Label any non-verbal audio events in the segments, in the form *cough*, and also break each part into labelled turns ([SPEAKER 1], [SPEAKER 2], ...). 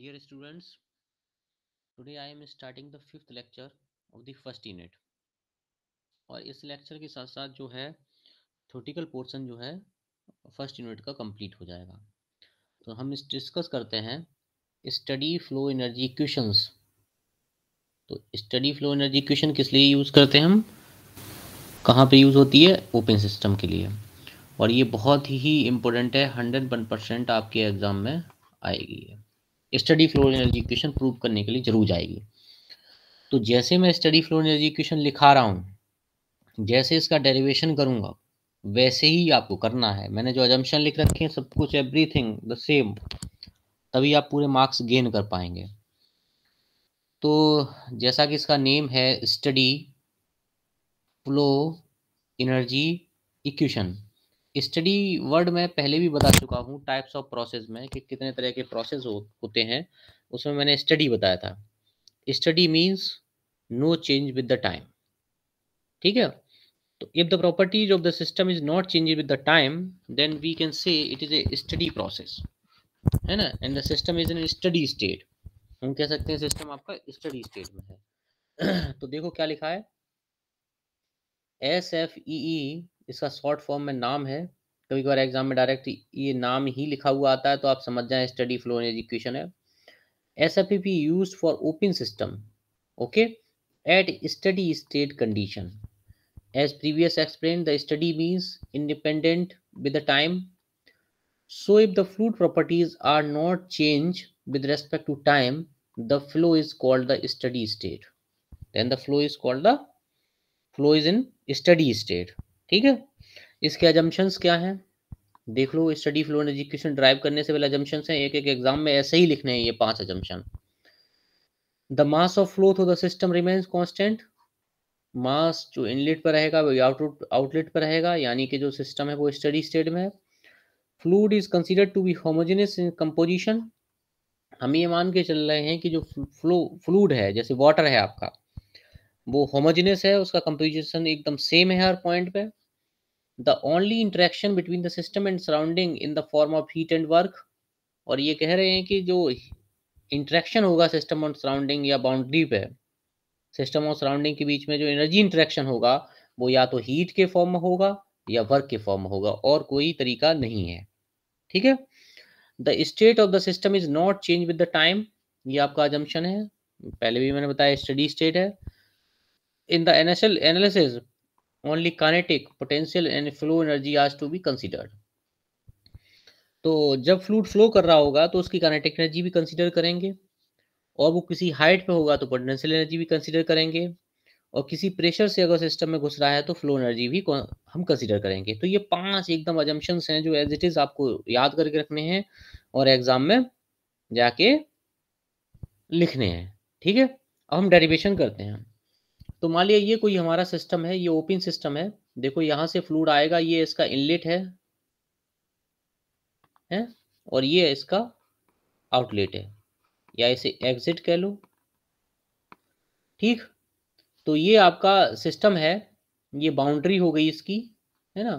[SPEAKER 1] Dear students today I am starting the fifth lecture of the first unit और इस lecture के साथ साथ जो है थोटिकल पोर्शन जो है फर्स्ट यूनिट का कंप्लीट हो जाएगा तो हम इस डिस्कस करते हैं स्टडी फ्लो एनर्जी इक्वेशंस तो स्टडी फ्लो एनर्जी इक्वेशन किस लिए यूज़ करते हैं हम कहाँ पर यूज़ होती है ओपन सिस्टम के लिए और ये बहुत ही इंपॉर्टेंट है हंड्रेड वन परसेंट आपके एग्ज़ाम में आएगी है steady flow energy equation prove करने के लिए जरूर जाएगी तो जैसे मैं स्टडी फ्लोर एनर्जी इक्वेशन लिखा रहा हूँ जैसे इसका डेरिवेशन करूँगा वैसे ही आपको करना है मैंने जो एजम्पन लिख रखे हैं सब कुछ एवरीथिंग द सेम तभी आप पूरे मार्क्स गेन कर पाएंगे तो जैसा कि इसका नेम है steady flow energy equation steady word मैं पहले भी बता चुका हूँ टाइप्स ऑफ प्रोसेस में कि कितने तरह के प्रोसेस हो, होते हैं उसमें मैंने स्टडी बताया था steady means no change with the time ठीक है तो if the properties of the system is not change with the time then we can say it is a steady process है ना and the system is in steady state हम कह सकते हैं system आपका स्टडी स्टेट में है *clears throat* तो देखो क्या लिखा है एस एफ ई इसका शॉर्ट फॉर्म में नाम है कभी कभार एग्जाम में डायरेक्ट ये नाम ही लिखा हुआ आता है तो आप समझ जाए स्टडी फ्लो इन एजुकेशन है S F P use for open system okay at steady state condition as previous explain the steady means independent with time so if the fluid properties are not change with respect to time the flow is called the steady state then the flow is called the flow is in steady state ठीक है इसके assumptions क्या हैं देख लो steady flow and equation derive करने से पहले एजम्पन्स हैं एक एक एग्जाम में ऐसे ही लिखने हैं ये पांच assumption the mass of flow through the system remains constant mass जो इनलेट पर रहेगा वो आउटलेट आउटलेट पर रहेगा यानी कि जो सिस्टम है वो स्टडी स्टेट में है fluid is considered to be homogeneous in composition हम ये मान के चल रहे हैं कि जो फ्लो फ्लूड है जैसे वाटर है आपका वो होमोजेनियस है उसका कंपोजिशन एकदम सेम है हर पॉइंट पे the only interaction between the system and surrounding in the form of heat and work और ये कह रहे हैं कि जो इंट्रैक्शन होगा सिस्टम और सराउंडिंग या बाउंड्री पे सिस्टम और सराउंडिंग के बीच में जो एनर्जी इंट्रैक्शन होगा वो या तो हीट के फॉर्म में होगा या वर्क के फॉर्म में होगा और कोई तरीका नहीं है ठीक है the state of the system is not change with the time ये आपका जम्पन है पहले भी मैंने बताया स्टडी स्टेट है in the analysis only kinetic potential and flow energy has to be considered तो जब फ्लूड फ्लो कर रहा होगा तो उसकी काइनेटिक एनर्जी भी कंसिडर करेंगे और वो किसी हाइट पे होगा तो पोटेंशियल एनर्जी भी कंसिडर करेंगे और किसी प्रेशर से अगर सिस्टम में घुस रहा है तो फ्लो एनर्जी भी हम कंसिडर करेंगे तो ये पांच एकदम अजम्पन्स हैं जो एज इट इज आपको याद करके रखने हैं और एग्जाम में जाके लिखने हैं ठीक है अब हम डेरिवेशन करते हैं तो मान लिया ये कोई हमारा सिस्टम है ये ओपन सिस्टम है देखो यहाँ से फ्लूड आएगा ये इसका इनलेट है हैं और ये इसका आउटलेट है या इसे एग्जिट कह लो ठीक तो ये आपका सिस्टम है ये बाउंड्री हो गई इसकी है ना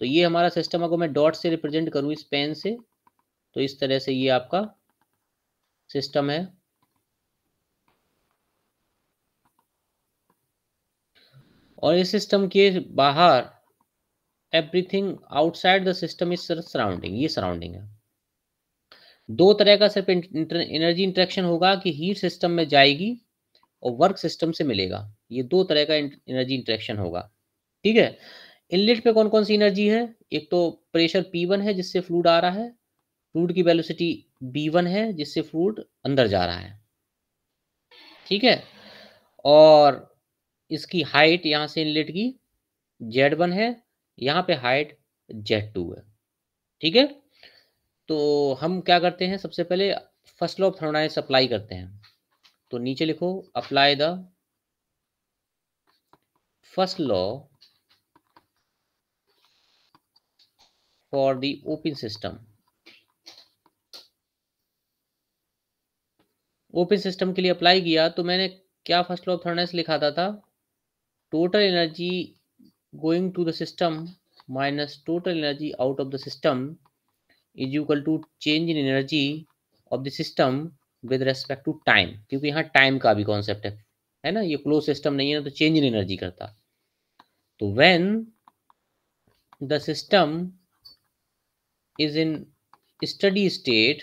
[SPEAKER 1] तो ये हमारा सिस्टम अगर मैं डॉट से रिप्रेजेंट करूँ इस पेन से तो इस तरह से ये आपका सिस्टम है और इस सिस्टम के बाहर everything outside the system is surrounding ये सराउंडिंग है दो तरह का सिर्फ एनर्जी इंट्रैक्शन होगा कि हीट सिस्टम में जाएगी और वर्क सिस्टम से मिलेगा ये दो तरह का एनर्जी इंट्रैक्शन होगा ठीक है इनलेट पे कौन कौन सी एनर्जी है एक तो प्रेशर पी वन है जिससे फ्लूड आ रहा है फ्लूड की वेलोसिटी वन है जिससे फ्लूड अंदर जा रहा है ठीक है और इसकी हाइट यहां से इनलेट की जेड वन है यहां पे हाइट जेड टू है ठीक है तो हम क्या करते हैं सबसे पहले first law of thermodynamics apply करते हैं तो नीचे लिखो apply the first law for the open system open system के लिए अप्लाई किया तो मैंने क्या फर्स्ट लॉ ऑफ थर्मोडाइनमिक्स लिखा था, था? Total energy going to the system minus total energy out of the system is equal to change in energy of the system with respect to time क्योंकि यहाँ time का भी concept है है ना ये क्लोज सिस्टम नहीं है ना तो चेंज इन एनर्जी करता तो when the system is in steady state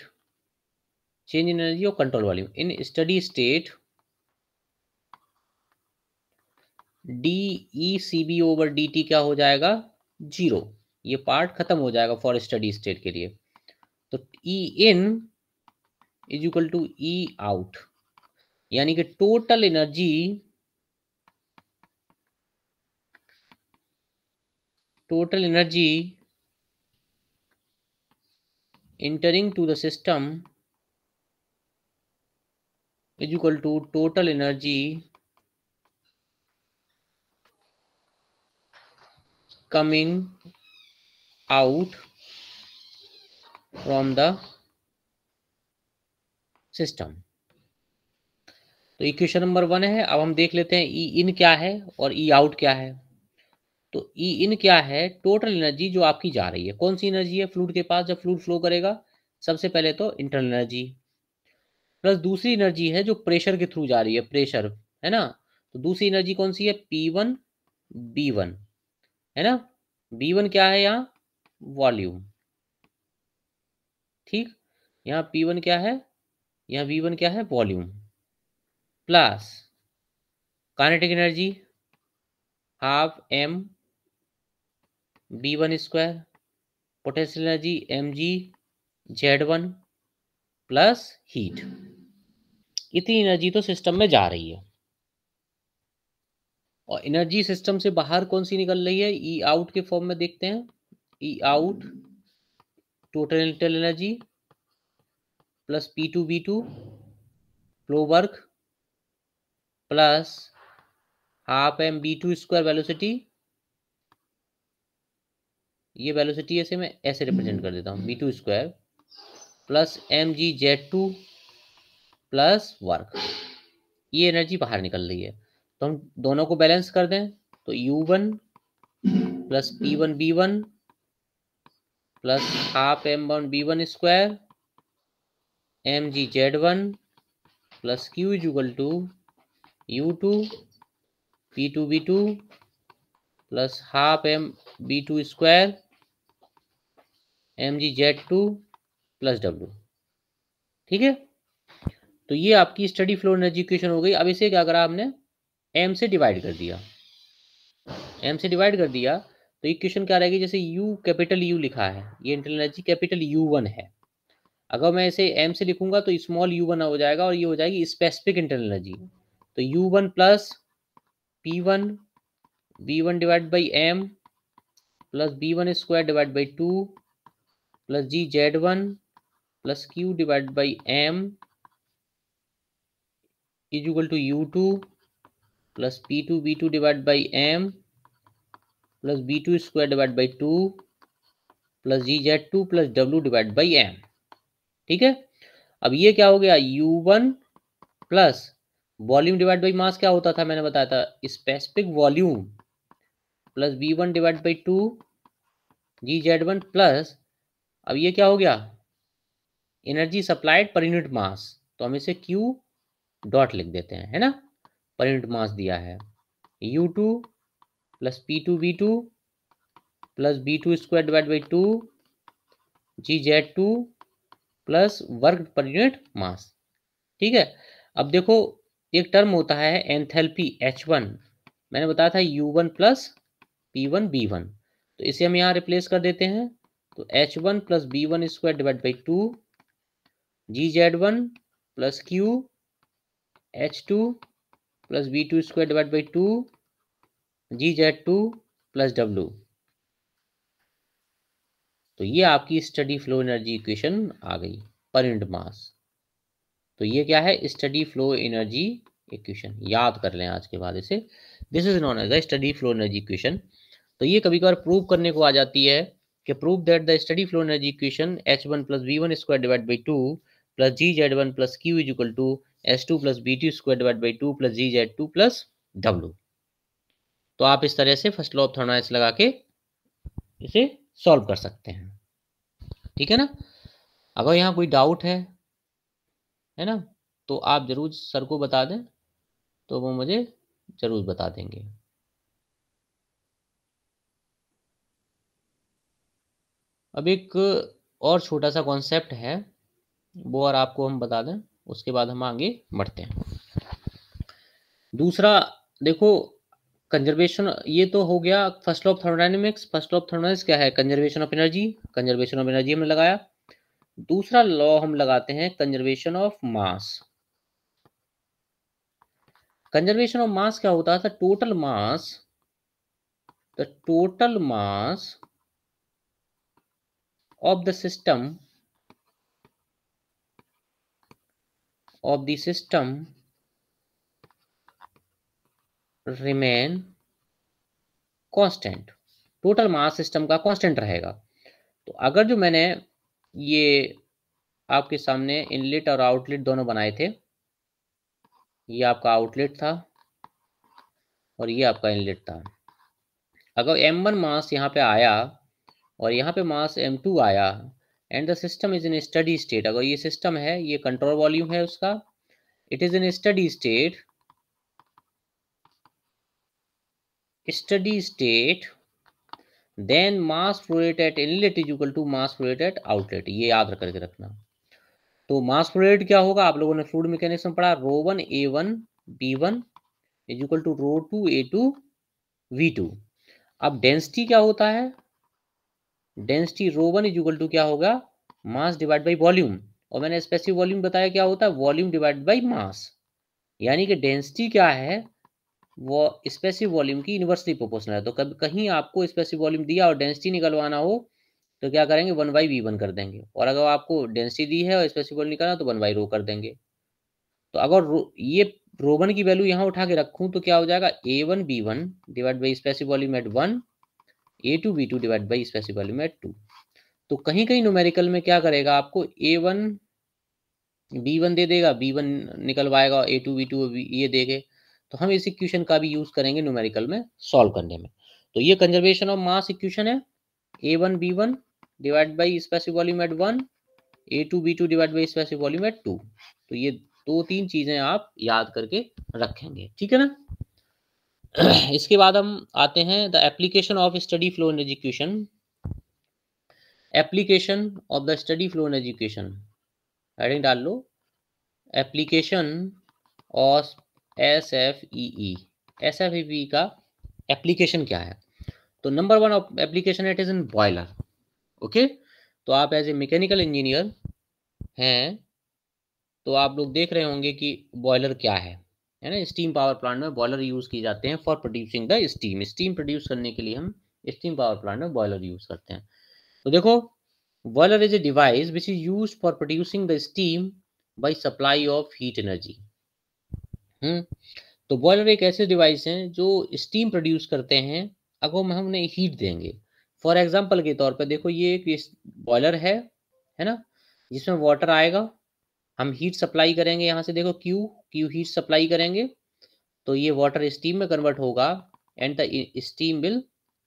[SPEAKER 1] change in energy और control volume in steady state D E C B over D T क्या हो जाएगा जीरो ये पार्ट खत्म हो जाएगा फॉर स्टडी स्टेट के लिए तो E in is equal to E out यानी कि total energy total energy entering to the system is equal to total energy coming out from the system तो इक्वेशन नंबर वन है अब हम देख लेते हैं ई e इन क्या है और ई e आउट क्या है तो ई e इन क्या है टोटल एनर्जी जो आपकी जा रही है कौन सी एनर्जी है फ्लूड के पास जब फ्लूड फ्लो करेगा सबसे पहले तो इंटरनल एनर्जी प्लस दूसरी एनर्जी है जो प्रेशर के थ्रू जा रही है प्रेशर है ना तो दूसरी एनर्जी कौन सी है पी वन बी वन है ना बी वन क्या है यहाँ वॉल्यूम ठीक यहाँ पी वन क्या है यहाँ वी वन क्या है volume plus kinetic energy half M B one square potential energy M G Z one plus heat इतनी एनर्जी तो सिस्टम में जा रही है और एनर्जी सिस्टम से बाहर कौन सी निकल रही है ई e आउट के फॉर्म में देखते हैं E out total internal energy plus P two B two flow work plus half M B two square velocity ये वेलोसिटी ऐसे मैं ऐसे रिप्रेजेंट कर देता हूँ B two square plus M G Z two plus work ये energy बाहर निकल रही है तो हम दोनों को बैलेंस कर दें तो u1 one plus P one B one plus half M one B one square M G Z one plus Q is to U two P two B two plus half M B two square M G Z two plus W ठीक है तो ये आपकी study floor education हो गई अब इसे क्या करा हमने एम से डिवाइड कर दिया एम से डिवाइड कर दिया तो इक्वेशन क्या रहेगी जैसे यू कैपिटल यू लिखा है ये internal energy capital U one है अगर मैं इसे एम से लिखूंगा तो स्मॉल यू वन हो जाएगा और ये हो जाएगी स्पेसिफिक इंटरनल एनर्जी तो U one plus P one B one divide by M plus B one square divide by two plus G Z one plus Q divide by M equal to U two plus P two B two divide by M plus B two square divide by two plus G Z two plus W divide by M ठीक है अब ये क्या हो गया you one plus volume divide by mass क्या होता था मैंने बताया था specific volume plus B one divide by two G Z one plus अब ये क्या हो गया energy supplied per unit mass तो हम इसे q डॉट लिख देते हैं है ना परिणत मास दिया है U two plus P two B two plus B two square divide by two G Z two plus work per unit mass ठीक है अब देखो एक टर्म होता है एंथेल्पी एच वन मैंने बताया था U one plus P one B one तो इसे हम यहाँ रिप्लेस कर देते हैं तो H one plus B one square divide by two G Z one plus Q H two plus B two square divide by two G Z two plus W तो ये आपकी स्टडी फ्लो एनर्जी इक्वेशन आ गई per unit mass तो ये क्या है steady flow energy equation याद कर लें आज के बाद इसे this is known as the steady flow energy equation तो ये कभी कभार प्रूव करने को आ जाती है कि prove that the steady flow energy equation H one plus B one square divide by two plus G Z one plus Q is equal to S two plus B T square divide by two plus G Z two plus W तो आप इस तरह से first law of thermodynamics लगा के इसे solve कर सकते हैं ठीक है ना अगर यहाँ कोई डाउट है है ना तो आप ज़रूर सर को बता दें तो वो मुझे ज़रूर बता देंगे अब एक और छोटा सा कॉन्सेप्ट है वो और आपको हम बता दें उसके बाद हम आगे बढ़ते हैं दूसरा देखो कंजर्वेशन ये तो हो गया first of thermodynamics first of thermodynamics क्या है conservation of energy conservation of energy हमने लगाया दूसरा लॉ हम लगाते हैं conservation of mass conservation of mass क्या होता था total mass total mass of the system of the system remain constant total mass system का constant रहेगा तो अगर जो मैंने ये आपके सामने इनलेट और आउटलेट दोनों बनाए थे ये आपका आउटलेट था और ये आपका इनलेट था अगर M1 मास यहाँ पे आया और यहाँ पे मास M2 आया and the system is in steady state अगर ये सिस्टम है ये कंट्रोल वॉल्यूम है उसका it is in steady state steady state then mass flow rate at inlet is equal to mass flow rate at outlet ये याद करके रखना तो मास फ्लोरेट क्या होगा आप लोगों ने फ्लूड मैकेनिक्स में पढ़ा rho one A one B one is equal to rho two A two V two अब डेंसिटी क्या होता है density rho one is to क्या होगा मास डिवाइड बाई वॉल्यूम और मैंने स्पेसिफिक वॉल्यूम बताया क्या होता है वॉल्यूम डिवाइड बाई मास यानी कि डेंसिटी क्या है वो स्पेसिफिक वॉल्यूम की यूनिवर्सली प्रोपोर्शनल है तो कभी कहीं आपको स्पेसिफिक वॉल्यूम दिया और डेंसिटी निकलवाना हो तो क्या करेंगे वन बाई वी वन कर देंगे और अगर आपको डेंसिटी दी है और स्पेसिफिक वॉल्यूम निकालना तो वन बाई रो कर देंगे तो अगर ये रोवन की वैल्यू यहाँ उठा के रखूँ तो क्या हो जाएगा A one B one divide by specific volume at one A two B two divide by specific value में टू तो कहीं कहीं न्यूमेरिकल में क्या करेगा आपको ए वन बी वन दे देगा बी वन निकलवाएगा ए टू बी टू ये देगा तो हम इस इक्वेशन का भी यूज करेंगे न्यूमेरिकल में सॉल्व करने में तो ये कंजर्वेशन ऑफ मास इक्वेशन है A one B one divide by specific volume at one A two B two divide by specific volume at two तो ये दो तीन चीजें आप याद करके रखेंगे ठीक है ना *clears throat* इसके बाद हम आते हैं the application of steady flow in education application of the steady flow in education heading डाल लो application of S F E S F E का एप्लीकेशन क्या है तो number one of application it is in boiler okay तो आप as a mechanical engineer हैं तो आप लोग देख रहे होंगे कि बॉयलर क्या है है ना स्टीम पावर प्लांट में बॉयलर यूज़ किए जाते हैं for producing the steam steam produce करने के लिए हम स्टीम पावर प्लांट में बॉयलर यूज़ करते हैं तो देखो boiler is a device which is use for producing the steam by supply of heat energy तो बॉयलर एक ऐसे डिवाइस है जो स्टीम प्रोड्यूस करते हैं अगर हम उन्हें हीट देंगे फॉर एग्जाम्पल के तौर पर देखो ये एक बॉयलर है है ना जिसमें वाटर आएगा हम हीट सप्लाई करेंगे यहाँ से देखो क्यू क्यू हीट सप्लाई करेंगे तो ये वाटर स्टीम में कन्वर्ट होगा and the steam will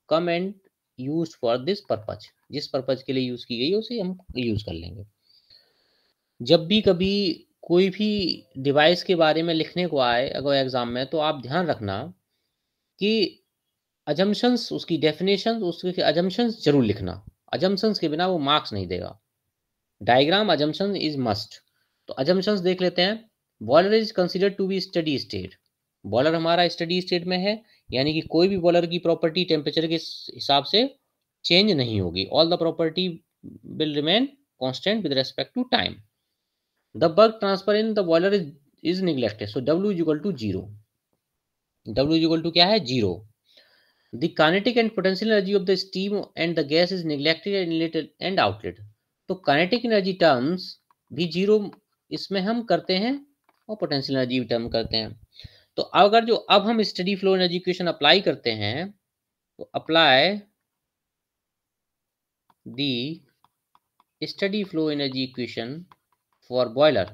[SPEAKER 1] come and use for this purpose जिस पर्पज के लिए यूज की गई है उसे हम यूज कर लेंगे जब भी कभी कोई भी डिवाइस के बारे में लिखने को आए अगर एग्जाम में तो आप ध्यान रखना कि अजम्पन्स उसकी डेफिनेशन उसके अजम्पन्स जरूर लिखना अजम्पन्स के बिना वो मार्क्स नहीं देगा डायग्राम अजम्पन इज मस्ट तो अजम्पन्स देख लेते हैं boiler is consider to be steady state boiler हमारा स्टडी स्टेट में है यानी कि कोई भी बॉलर की प्रॉपर्टी टेम्परेचर के हिसाब से चेंज नहीं होगी all the property will remain constant with respect to time the work transfer in the boiler is is neglected so W equal to zero W equal to क्या है zero the kinetic and potential energy of the steam and the gas is neglected and outlet तो kinetic energy terms भी zero इसमें हम करते हैं और potential energy भी टर्म करते हैं तो अगर जो अब हम steady flow energy equation apply करते हैं तो apply the steady flow energy equation for boiler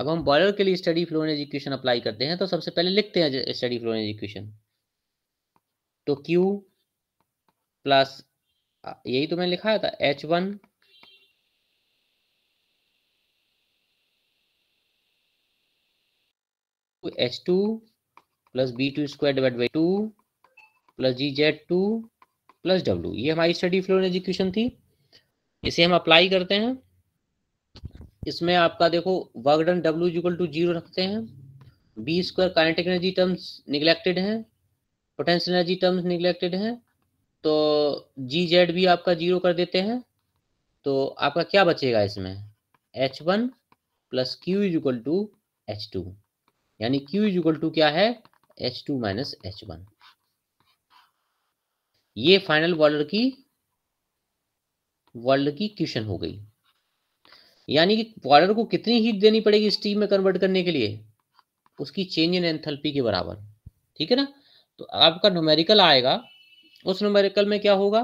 [SPEAKER 1] अगर हम बॉयलर के लिए steady flow energy equation apply करते हैं तो सबसे पहले लिखते हैं स्टडी फ्लो एनर्जी इक्वेशन तो Q प्लस यही तो मैंने लिखा था H one H two plus B two square divide by two plus G Z two plus W ये हमारी स्टडी फ्लो एंड एजुकेशन थी इसे हम अप्लाई करते हैं इसमें आपका देखो work done W equal to zero रखते हैं B square kinetic energy terms neglected हैं पोटेंशियल एनर्जी टर्म्स निगलेक्टेड हैं तो जी जेड भी आपका जीरो कर देते हैं तो आपका क्या बचेगा इसमें H one plus Q equal to H two यानी Q इक्वल टू क्या है H two minus H one ये फाइनल वर्ल्ड की वर्ल्ड की क्वेश्चन हो गई यानी कि वॉलर को कितनी हीट देनी पड़ेगी स्टीम में कन्वर्ट करने के लिए उसकी चेंज इन एंथैल्पी के बराबर ठीक है ना तो आपका न्यूमेरिकल आएगा उस न्यूमेरिकल में क्या होगा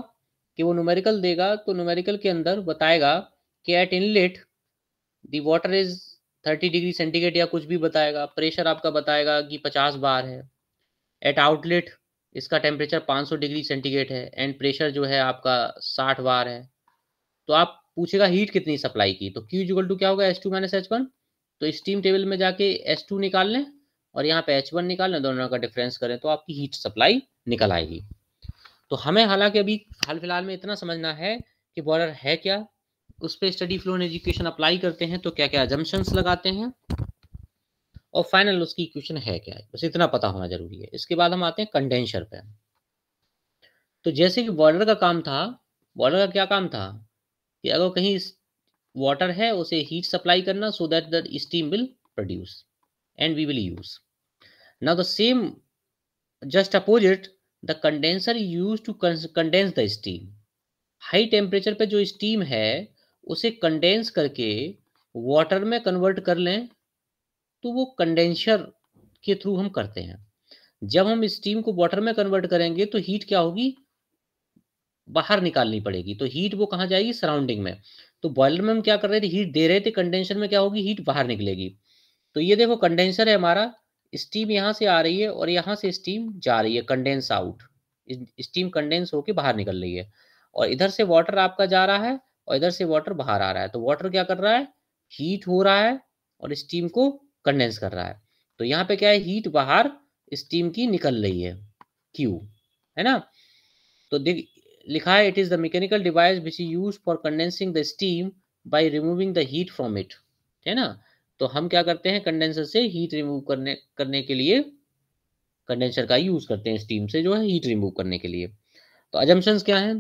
[SPEAKER 1] कि वो न्यूमेरिकल देगा तो न्यूमेरिकल के अंदर बताएगा कि at inlet the water is thirty degree centigrade या कुछ भी बताएगा प्रेशर आपका बताएगा कि पचास बार है एट आउटलेट इसका टेम्परेचर 500 डिग्री सेंटीग्रेड है एंड प्रेशर जो है आपका 60 बार है तो आप पूछेगा हीट कितनी सप्लाई की तो क्यू जुगल टू क्या होगा S two minus H one तो स्टीम टेबल में जाके एस टू निकाल लें और यहाँ पे एच वन निकाल लें दोनों का डिफरेंस करें तो आपकी हीट सप्लाई निकल आएगी तो हमें हालांकि अभी हाल फिलहाल में इतना समझना है कि बॉयलर है क्या उस पर स्टडी फ्लो एजुकेशन अप्लाई करते हैं तो क्या क्या एजम्पन्स लगाते हैं और फाइनल उसकी इक्वेशन है क्या है बस इतना पता होना जरूरी है इसके बाद हम आते हैं कंडेंशर पे तो जैसे कि बॉर्डर का काम था बॉर्डर का क्या काम था कि अगर कहीं वाटर है उसे हीट सप्लाई करना so that the steam will produce and we will use now the same just opposite the condenser use to condense the steam high temperature पे जो स्टीम है उसे कंडेंस करके वाटर में कन्वर्ट कर लें तो वो कंडेंसर के थ्रू हम करते हैं जब हम स्टीम को वाटर में कन्वर्ट करेंगे तो हीट क्या होगी बाहर निकालनी पड़ेगी तो हीट वो कहाँ जाएगी सराउंडिंग में तो बॉयलर में हम क्या कर रहे थे हीट दे रहे थे कंडेंसर में क्या होगी हीट बाहर निकलेगी तो ये देखो कंडेंसर है हमारा स्टीम यहाँ से आ रही है और यहाँ से स्टीम जा रही है कंडेंस आउट स्टीम कंडेंस होकर बाहर निकल रही है और इधर से वाटर आपका जा रहा है और इधर से वाटर बाहर आ रहा है तो वाटर क्या कर रहा है हीट हो रहा है और स्टीम को कंडेंस कर रहा है तो यहाँ पे क्या है हीट बाहर स्टीम की निकल रही है क्यू है ना तो देख लिखा है it is the mechanical device which is use for condensing the steam by removing the heat from it है ना तो हम क्या करते हैं कंडेंसर से हीट रिमूव करने करने के लिए कंडेंसर का यूज करते हैं स्टीम से जो है हीट रिमूव करने के लिए तो अजम्पन्स क्या है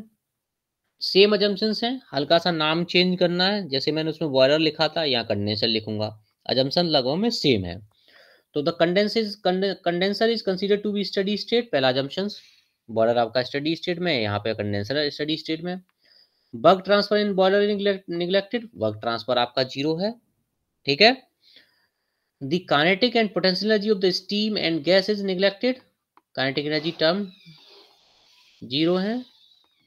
[SPEAKER 1] सेम अजम्पन्स हैं हल्का सा नाम चेंज करना है जैसे मैंने उसमें बॉयलर लिखा था यहाँ कंडेंसर लिखूंगा अजम्पन लगभग में सेम है तो the condense condenser is consider to be steady state पहला अजम्पन्स बॉयलर आपका स्टडी स्टेट में यहाँ पे कंडेंसर स्टडी स्टेट में work transfer in boiler neglected work transfer आपका जीरो है ठीक है the kinetic and potential energy of the steam and gas is neglected kinetic energy term zero है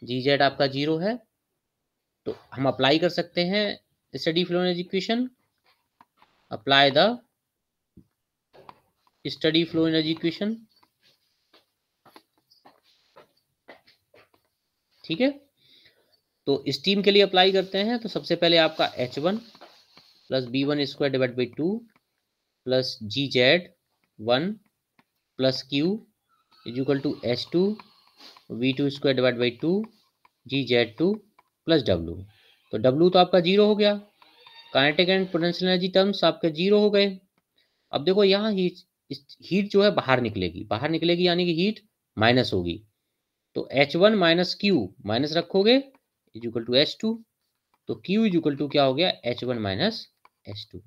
[SPEAKER 1] जी जेड आपका जीरो है तो हम अप्लाई कर सकते हैं steady flow energy equation apply the steady flow energy equation ठीक है तो स्टीम के लिए अप्लाई करते हैं तो सबसे पहले आपका H one plus B one square divide by two plus G Z one plus Q equal to H two V two square divide by two G Z two plus W तो W तो आपका zero हो गया kinetic and potential energy terms आपके zero हो गए अब देखो यहाँ हीट हीट जो है बाहर निकलेगी बाहर निकलेगी यानी कि हीट माइनस होगी तो H one minus Q minus रखोगे इज टू एच टू तो क्यू इज टू क्या हो गया H one minus H two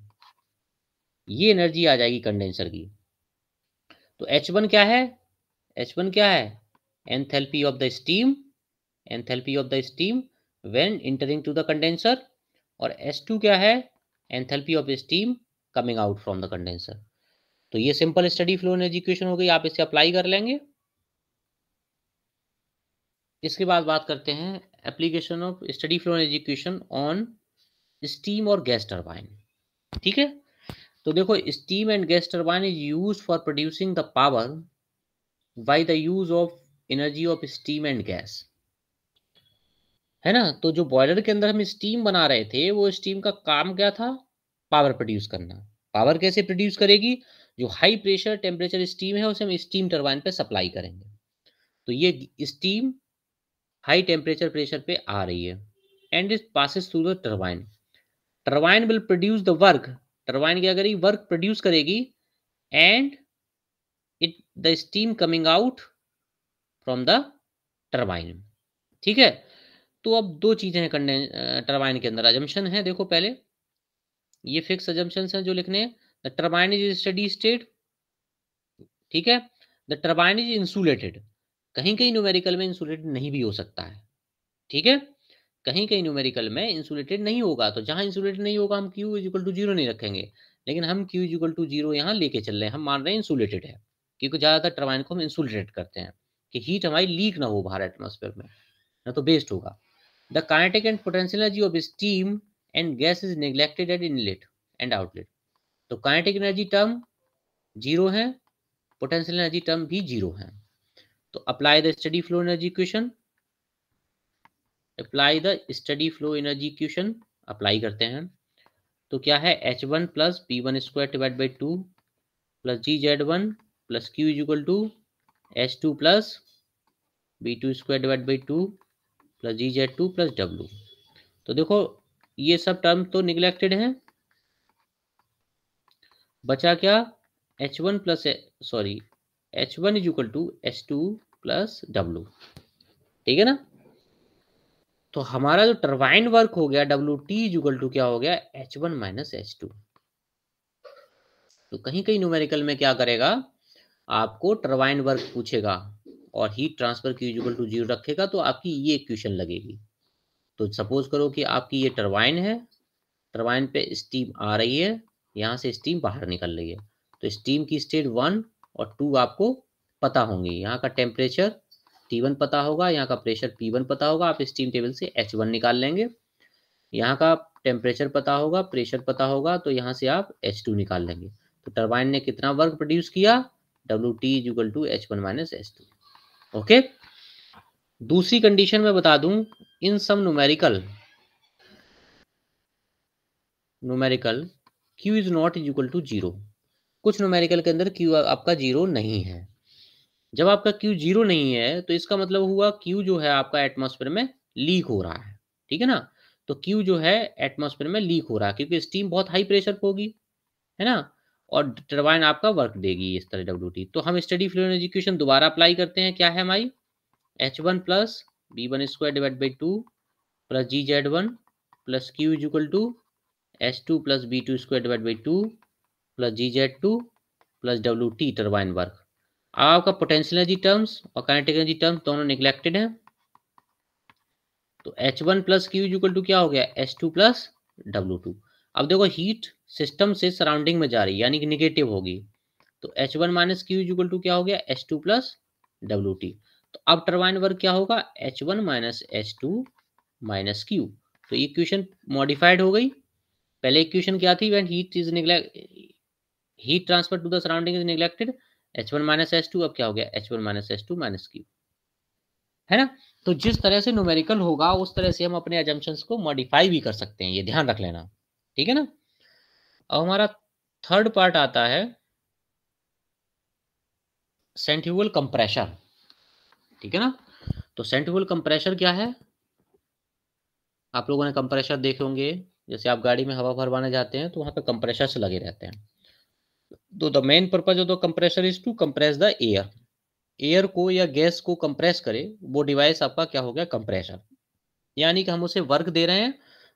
[SPEAKER 1] ये एनर्जी आ जाएगी कंडेंसर की तो एच वन क्या है एच वन क्या है enthalpy of the steam enthalpy of the steam when entering to the condenser और S2 क्या है of the steam coming out from the condenser तो ये simple steady flow energy equation हो गई आप इसे अप्लाई कर लेंगे इसके बाद बात करते हैं application of steady flow energy equation on steam और गैस टर्बाइन ठीक है तो देखो steam and gas turbine is use for producing the power by the use of energy of steam and gas है ना तो जो बॉयलर के अंदर हम स्टीम बना रहे थे वो स्टीम का काम क्या था पावर प्रोड्यूस करना पावर कैसे प्रोड्यूस करेगी जो हाई प्रेशर टेम्परेचर स्टीम है उसे हम स्टीम टरबाइन पे सप्लाई करेंगे तो ये स्टीम हाई टेम्परेचर प्रेशर पे आ रही है and it passes through the turbine turbine will produce the work turbine क्या करेगी वर्क प्रोड्यूस करेगी and it the steam coming out from the turbine ठीक है तो अब दो चीज़ें हैं कंडे टर्बाइन के अंदर अजम्पन है देखो पहले ये फिक्स अजम्पन हैं जो लिखने the turbine is steady state ठीक है द टर्बाइन इज इंसुलेटेड कहीं कहीं न्यूमेरिकल में इंसुलेटेड नहीं भी हो सकता है ठीक है कहीं कहीं न्यूमेरिकल में इंसुलेटेड नहीं होगा तो जहां इंसुलेटेड नहीं होगा हम क्यू इजिकल टू जीरो नहीं रखेंगे लेकिन हम क्यू इजिकल टू जीरो यहाँ लेके चल रहे हैं हम मान रहे हैं इंसुलेटेड है क्योंकि ज़्यादातर टर्बाइन को हम इंसुलेटेड करते हैं कि हीट हमारी लीक ना हो बाहर एटमोसफेयर में ना तो वेस्ट होगा the kinetic and potential energy of steam and gas is neglected at inlet and outlet तो काइनेटिक एनर्जी टर्म जीरो है पोटेंशियल एनर्जी टर्म भी जीरो है तो apply the steady flow energy equation apply the steady flow energy equation apply करते हैं तो क्या है H one plus P one square divide by two plus G Z one plus Q is equal to H two plus B two square divide by two plus G Z two plus W तो देखो ये सब term तो neglected है बचा क्या H one plus sorry H one is equal to H two plus W ठीक है ना तो हमारा जो टर्बाइन वर्क हो गया डब्लू टी इजल टू क्या हो गया H one minus H two तो कहीं कहीं न्यूमेरिकल में क्या करेगा आपको टर्बाइन वर्क पूछेगा और हीट ट्रांसफर की टू जीरो रखेगा तो आपकी ये क्वेश्चन लगेगी तो सपोज करो कि आपकी ये टर्वाइन है टरबाइन पे स्टीम आ रही है यहाँ से स्टीम बाहर निकल रही है तो स्टीम की स्टेट वन और टू आपको पता होंगी यहाँ का टेम्परेचर टी वन पता होगा यहाँ का प्रेशर पी वन पता होगा आप स्टीम टेबल से एच वन निकाल लेंगे यहाँ का टेम्परेचर पता होगा प्रेशर पता होगा तो यहाँ से आप एच टू निकाल लेंगे तो टर्बाइन ने कितना वर्क प्रोड्यूस किया W T is equal to H one minus H two okay दूसरी कंडीशन में बता दूं in some numerical numerical Q is not is equal to zero कुछ न्यूमेरिकल के अंदर क्यू आपका जीरो नहीं है जब आपका क्यू जीरो नहीं है तो इसका मतलब हुआ क्यू जो है आपका एटमोसफेयर में लीक हो रहा है ठीक है ना तो क्यू जो है एटमोसफेयर में लीक हो रहा है क्योंकि स्टीम बहुत हाई प्रेशर पर होगी है ना और टर्बाइन आपका वर्क देगी इस तरह डब्ल्यू टी तो हम स्टडी फ्लो एनर्जी इक्वेशन दोबारा अप्लाई करते हैं क्या है हमारी H one plus B one square divide by two plus G Z one plus Q is equal to H two plus B two square divide by two plus G Z two plus W T turbine work अब आपका potential energy terms और kinetic energy terms दोनों neglected हैं तो H one plus Q is equal to क्या हो गया H two plus W two अब देखो हीट सिस्टम से सराउंडिंग में जा रही यानी कि निगेटिव होगी तो H one minus Q equal to क्या हो गया H two plus W T तो अब टर्बाइन वर्क क्या होगा H one minus H two minus Q तो ये क्वेश्चन मॉडिफाइड हो गई पहले क्वेश्चन क्या थी when heat is neglect heat transfer to the surrounding is neglected H one minus H two अब क्या हो गया H one minus H two minus Q है ना तो जिस तरह से न्यूमेरिकल होगा उस तरह से हम अपने एजम्पन्स को मॉडिफाई भी कर सकते हैं ये ध्यान रख लेना ठीक है ना अब हमारा थर्ड पार्ट आता है सेंट्रिफ्यूगल कंप्रेशर ठीक है ना तो सेंट्रिफ्यूगल कंप्रेशर क्या है आप लोगों ने कंप्रेशर देखे होंगे जैसे आप गाड़ी में हवा भरवाने जाते हैं तो वहां पे से लगे रहते हैं तो the main purpose of the compressor is to compress the air air को या गैस को कंप्रेस करे वो डिवाइस आपका क्या हो गया कंप्रेशर यानी कि हम उसे वर्क दे रहे हैं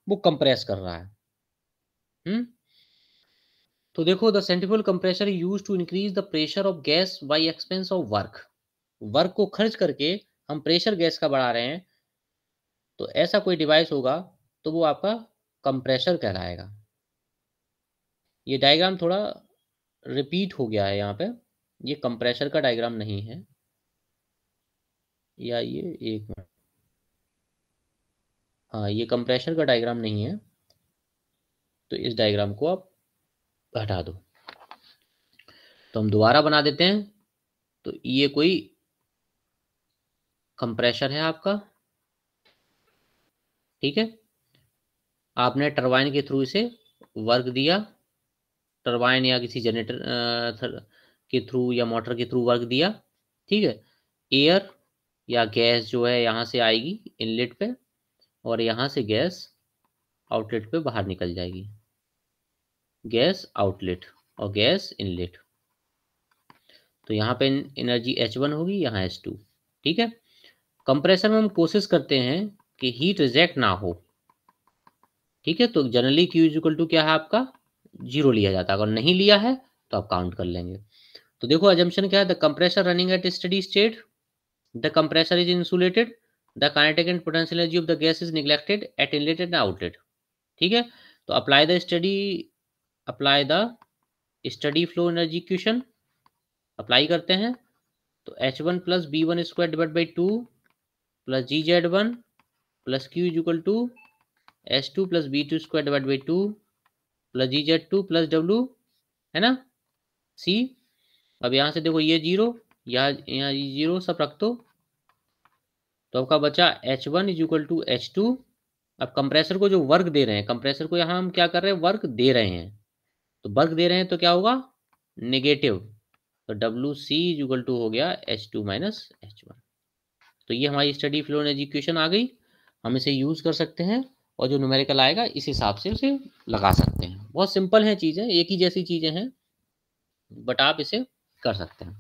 [SPEAKER 1] वो कंप्रेस कर रहा है हुँ? हम्म? तो देखो the centrifugal compressor use to increase the pressure of gas by expense of work work को खर्च करके हम प्रेशर गैस का बढ़ा रहे हैं तो ऐसा कोई डिवाइस होगा तो वो आपका कंप्रेसर कहलाएगा ये डायग्राम थोड़ा रिपीट हो गया है यहाँ पे ये कंप्रेसर का डायग्राम नहीं है या ये एक मिनट हाँ ये कंप्रेसर का डायग्राम नहीं है तो इस डायग्राम को आप हटा दो तो हम दोबारा बना देते हैं तो ये कोई कंप्रेशर है आपका ठीक है आपने टरबाइन के थ्रू इसे वर्क दिया टरबाइन या किसी जनरेटर के थ्रू या मोटर के थ्रू वर्क दिया ठीक है एयर या गैस जो है यहां से आएगी इनलेट पे और यहां से गैस आउटलेट पे बाहर निकल जाएगी गैस आउटलेट और गैस इनलेट तो यहाँ पे एनर्जी एच वन होगी यहाँ एच टू ठीक है कंप्रेसर में हम कोशिश करते हैं कि हीट रिजेक्ट ना हो ठीक है तो जनरली क्यू इजिकल टू क्या है आपका जीरो लिया जाता है अगर नहीं लिया है तो आप काउंट कर लेंगे तो देखो अजम्पन क्या है the compressor running at steady state the compressor is insulated the kinetic and potential energy of the gas is neglected at inlet and outlet ठीक है तो apply the steady apply the steady flow energy equation apply करते हैं तो H one plus B one square divide by two plus G Z one plus Q is equal to H two plus B two square divide by two plus G Z two plus W है ना सी अब यहाँ से देखो ये zero यहाँ यहाँ ये जीरो सब रख दो तो आपका बचा H one is equal to H two अब कंप्रेसर को जो वर्क दे रहे हैं कंप्रेसर को यहाँ हम क्या कर रहे हैं वर्क दे रहे हैं तो बल्क दे रहे हैं तो क्या होगा निगेटिव तो डब्ल्यू सी जुगल टू हो गया H two minus H one तो ये हमारी स्टडी फ्लो एंड एजुकेशन आ गई हम इसे यूज़ कर सकते हैं और जो न्यूमेरिकल आएगा इस हिसाब से उसे लगा सकते हैं बहुत सिंपल है चीज़ें एक ही जैसी चीज़ें हैं बट आप इसे कर सकते हैं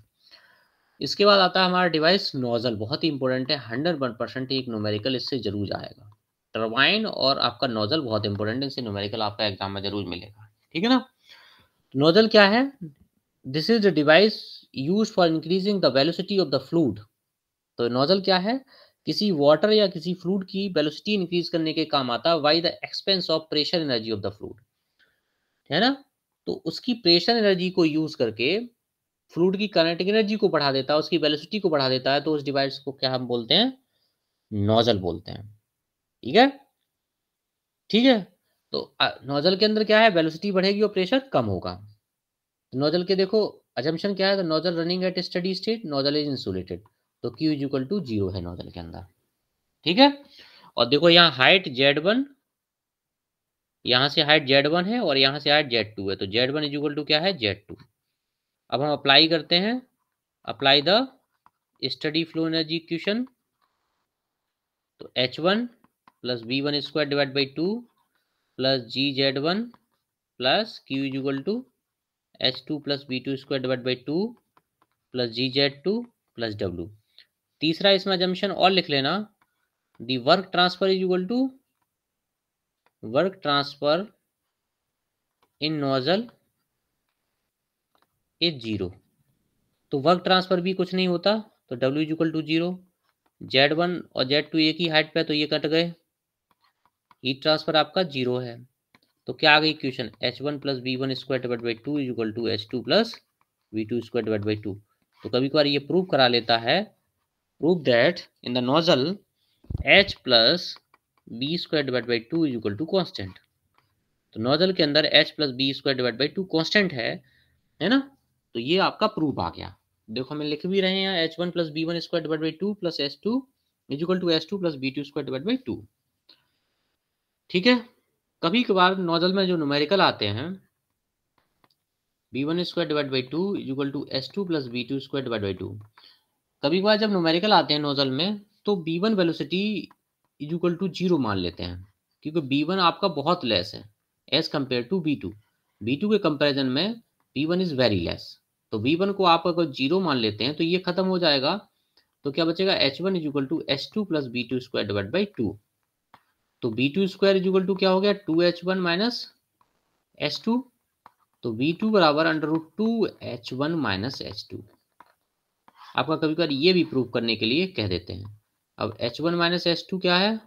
[SPEAKER 1] इसके बाद आता है हमारा डिवाइस नोज़ल बहुत ही इंपॉर्टेंट है हंड्रेड वन परसेंट एक न्यूमेरिकल इससे ज़रूर आएगा टर्बाइन और आपका नोज़ल बहुत इंपॉर्टेंट है इससे न्यूमेरिकल आपका एग्जाम में ज़रूर मिलेगा ठीक है ना नोजल क्या है this is the device use for increasing the velocity of the fluid तो नोजल क्या है किसी वाटर या किसी फ्लूड की वेलोसिटी इंक्रीज करने के काम आता है by the expense of pressure energy of the fluid है ना तो उसकी प्रेशर एनर्जी को यूज करके फ्लूड की कनेटिक एनर्जी को बढ़ा देता है उसकी वेलोसिटी को बढ़ा देता है तो उस डिवाइस को क्या हम बोलते हैं नोजल बोलते हैं ठीक है ठीक है तो नोजल के अंदर क्या है वेलोसिटी बढ़ेगी और प्रेशर कम होगा तो नोजल के देखो अजम्पन क्या है तो nozzle running at steady state nozzle is insulated तो Q is equal to zero है नोजल के अंदर ठीक है और देखो यहाँ हाइट जेड वन यहाँ से हाइट जेड वन है और यहाँ से हाइट जेड टू है तो Z one is equal to क्या है जेड टू अब हम अप्लाई करते हैं apply the steady flow energy question तो H one plus B one square divide by two plus G Z one plus Q is equal to H two plus B two square divide by two plus G Z two plus W तीसरा इसमें assumption और लिख लेना the work transfer is equal to work transfer in nozzle is zero तो work transfer भी कुछ नहीं होता तो W is equal to zero Z one और जेड टू एक ही हाइट पे तो ये कट गए हीट ट्रांसफर आपका जीरो है तो क्या आ गई equation H one plus B one square divide by two equal to H two plus B two square divide by two तो कभी कभार ये प्रूव करा लेता है prove that in the nozzle H plus B square divide by two equal to constant तो nozzle के अंदर H plus B square divide by two constant है है ना तो ये आपका प्रूव आ गया देखो हमें लिख भी रहे हैं H one plus B one square divide by two plus H two equal to H two plus B two square divide by two ठीक है कभी कभार नोजल में जो न्यूमेरिकल आते हैं B one square divide by two equal to S two plus B two square divide by two कभी कभार जब न्यूमेरिकल आते हैं नोजल में तो B one velocity equal to zero मान लेते हैं क्योंकि बी वन आपका बहुत लेस है as compare to B two B two के कंपेरिजन में B one is very less तो बी वन को आप अगर जीरो मान लेते हैं तो ये खत्म हो जाएगा तो क्या बचेगा H one is to S two plus B two square divide by two तो B two square equal to क्या हो गया two H one minus H two तो बी टू बराबर under root two H one minus H two आपका कभी कभी ये भी प्रूव करने के लिए कह देते हैं अब H one minus H two क्या है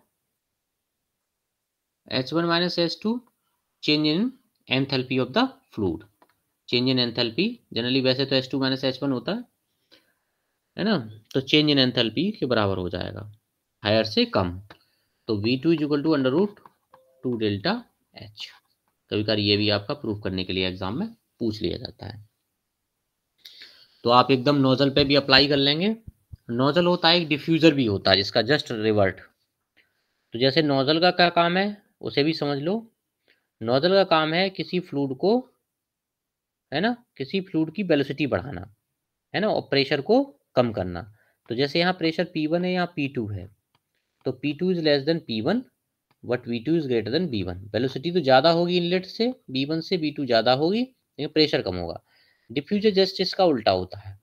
[SPEAKER 1] H one minus H two change in enthalpy of the fluid change in enthalpy generally वैसे तो H two minus H one होता है है ना तो चेंज इन एंथेल्पी के बराबर हो जाएगा हायर से कम तो V two is equal to under root two delta H कभी कभी ये भी आपका प्रूफ करने के लिए एग्जाम में पूछ लिया जाता है तो आप एकदम नोजल पे भी अप्लाई कर लेंगे नोजल होता है एक डिफ्यूज़र भी होता है जिसका जस्ट रिवर्ट तो जैसे नोजल का क्या काम है उसे भी समझ लो नोजल का काम है किसी फ्लूड को है ना किसी फ्लूड की वेलोसिटी बढ़ाना है ना और प्रेशर को कम करना तो जैसे यहाँ प्रेशर P1 है यहाँ P2 है तो P2 two is less than P one but V two is greater than B one velocity तो ज़्यादा होगी इनलेट से बी वन से बी टू ज़्यादा होगी लेकिन प्रेशर कम होगा डिफ्यूजर जस्ट इसका उल्टा होता है